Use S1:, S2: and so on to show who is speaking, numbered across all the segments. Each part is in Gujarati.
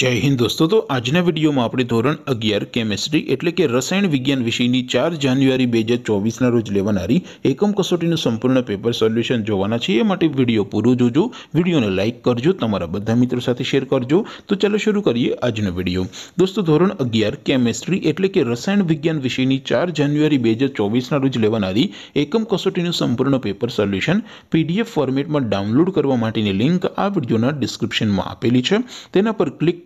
S1: जय हिंद दोस्तों तो आज ना वीडियो में आपरी ધોરણ 11 કેમેસ્ટ્રી એટલે કે રસાયણ વિજ્ઞાન વિષયની 4 જાન્યુઆરી 2024 ના રોજ લેવાણારી એકમ કસોટીનું સંપૂર્ણ પેપર સોલ્યુશન જોવાના છે એ માટે વિડિયો પૂરો જોજો વિડિયોને લાઈક કરજો તમારા બધા મિત્રો સાથે શેર કરજો તો ચલો શરુ કરીએ આજનો વિડિયો દોસ્તો ધોરણ 11 કેમેસ્ટ્રી એટલે કે રસાયણ વિજ્ઞાન વિષયની 4 જાન્યુઆરી 2024 ના રોજ લેવાણારી એકમ કસોટીનું સંપૂર્ણ પેપર સોલ્યુશન PDF ફોર્મેટમાં ડાઉનલોડ કરવા માટેની લિંક આપજોના ડિસ્ક્રિપ્શનમાં આપેલી છે તેના પર ક્લિક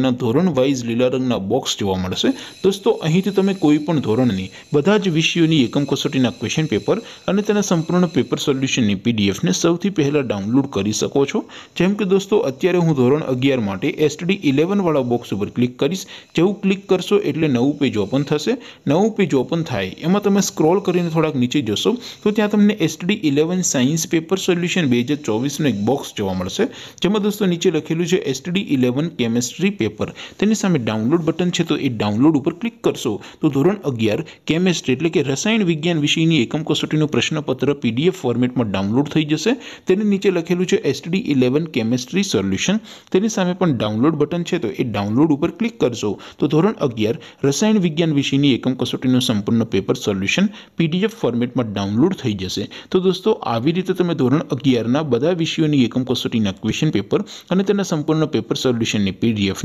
S1: એના ધોરણ વાઇઝ લીલા રંગના બોક્સ જોવા મળશે દોસ્તો અહીંથી તમે કોઈ પણ ધોરણની બધા જ વિષયોની એકમ કસોટીના ક્વેશ્ચન પેપર અને તેના સંપૂર્ણ પેપર સોલ્યુશનની પીડીએફને સૌથી પહેલાં ડાઉનલોડ કરી શકો છો જેમ કે દોસ્તો અત્યારે હું ધોરણ અગિયાર માટે એસટડી ઇલેવનવાળા બોક્સ ઉપર ક્લિક કરીશ જેવું ક્લિક કરશો એટલે નવું પેજ ઓપન થશે નવું પેજ ઓપન થાય એમાં તમે સ્ક્રોલ કરીને થોડાક નીચે જશો તો ત્યાં તમને STD eleven science paper solution બે હજાર ચોવીસનો એક બોક્સ જોવા મળશે જેમાં દોસ્તો નીચે લખેલું છે એસટીડી ઇલેવન કેમેસ્ટ્રી પેપર પર તેની સામે ડાઉનલોડ બટન છે તો એ ડાઉનલોડ ઉપર ક્લિક કરશો તો ધોરણ 11 કેમેસ્ટ્રી એટલે કે રસાયણ વિજ્ઞાન વિષયની એકમ કસોટીનું પ્રશ્નપત્ર પીડીએફ ફોર્મેટમાં ડાઉનલોડ થઈ જશે તેની નીચે લખેલું છે STD 11 કેમેસ્ટ્રી સોલ્યુશન તેની સામે પણ ડાઉનલોડ બટન છે તો એ ડાઉનલોડ ઉપર ક્લિક કરશો તો ધોરણ 11 રસાયણ વિજ્ઞાન વિષયની એકમ કસોટીનું સંપૂર્ણ પેપર સોલ્યુશન પીડીએફ ફોર્મેટમાં ડાઉનલોડ થઈ જશે તો દોસ્તો આવી રીતે તમે ધોરણ 11 ના બધા વિષયોની એકમ કસોટીના ક્વેશ્ચન પેપર અને તેના સંપૂર્ણ પેપર સોલ્યુશનની પીડીએફ